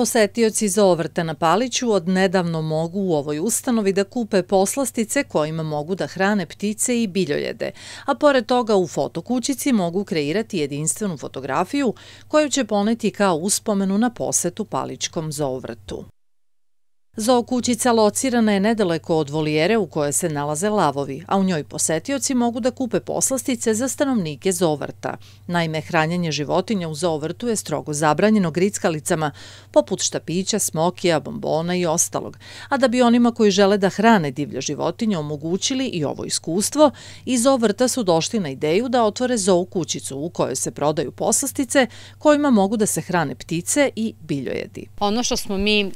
Posetioci za ovrta na Paliću od nedavno mogu u ovoj ustanovi da kupe poslastice kojima mogu da hrane ptice i biljojede, a pored toga u fotokućici mogu kreirati jedinstvenu fotografiju koju će poneti kao uspomenu na posetu Palićkom zoovrtu. Za Zookućica locirana je nedaleko od volijere u kojoj se nalaze lavovi, a u njoj posetioci mogu da kupe poslastice za stanovnike zoovrta. Naime, hranjanje životinja u zoovrtu je strogo zabranjeno grickalicama, poput štapića, smokija, bombona i ostalog. A da bi onima koji žele da hrane divlje životinje omogućili i ovo iskustvo, iz zoovrta su došli na ideju da otvore zookućicu u kojoj se prodaju poslastice kojima mogu da se hrane ptice i biljojedi. Ono što smo mi e,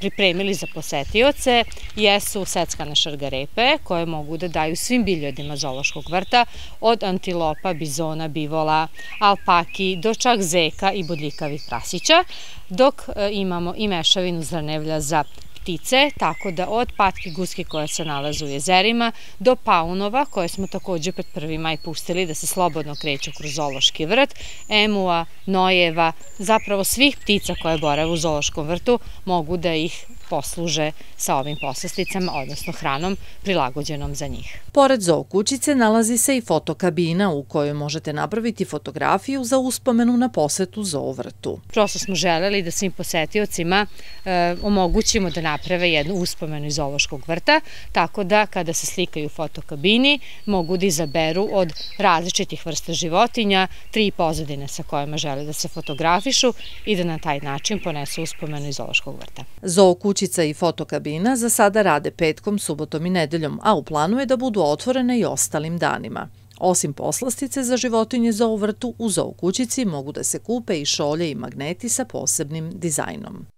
pripremili za posetioce jesu seckane šargarepe koje mogu da daju svim biljodima Zološkog vrta od antilopa, bizona, bivola, alpaki do čak zeka i bodljikavih prasića, dok e, imamo i mešavinu zrnevlja za ptice, tako da od patke guske koja se nalaze u jezerima do paunova koje smo takođe pred 1. maj pustili da se slobodno kreću kroz Zološki vrt, emua, nojeva, zapravo svih ptica koje borave u Zološkom vrtu mogu da ih posluže sa ovim poslasticama, odnosno hranom prilagođenom za njih. Pored zoo kućice nalazi se i fotokabina u kojoj možete napraviti fotografiju za uspomenu na posetu zoo vrtu. Prosto smo želeli da svim posetiocima e, omogućimo da naprave jednu uspomenu iz zoološkog vrta, tako da kada se slikaju u fotokabini mogu da izaberu od različitih vrsta životinja tri pozadine sa kojima žele da se fotografišu i da na taj način ponesu uspomenu iz zoološkog vrta. Zoo kućica kućica i fotokabina za sada rade petkom, subotom i nedeljom, a u planu je da budu otvorene i ostalim danima. Osim poslastice za životinje zoo vrtu, u zoo kućici mogu da se kupe i šolje i magneti sa posebnim dizajnom.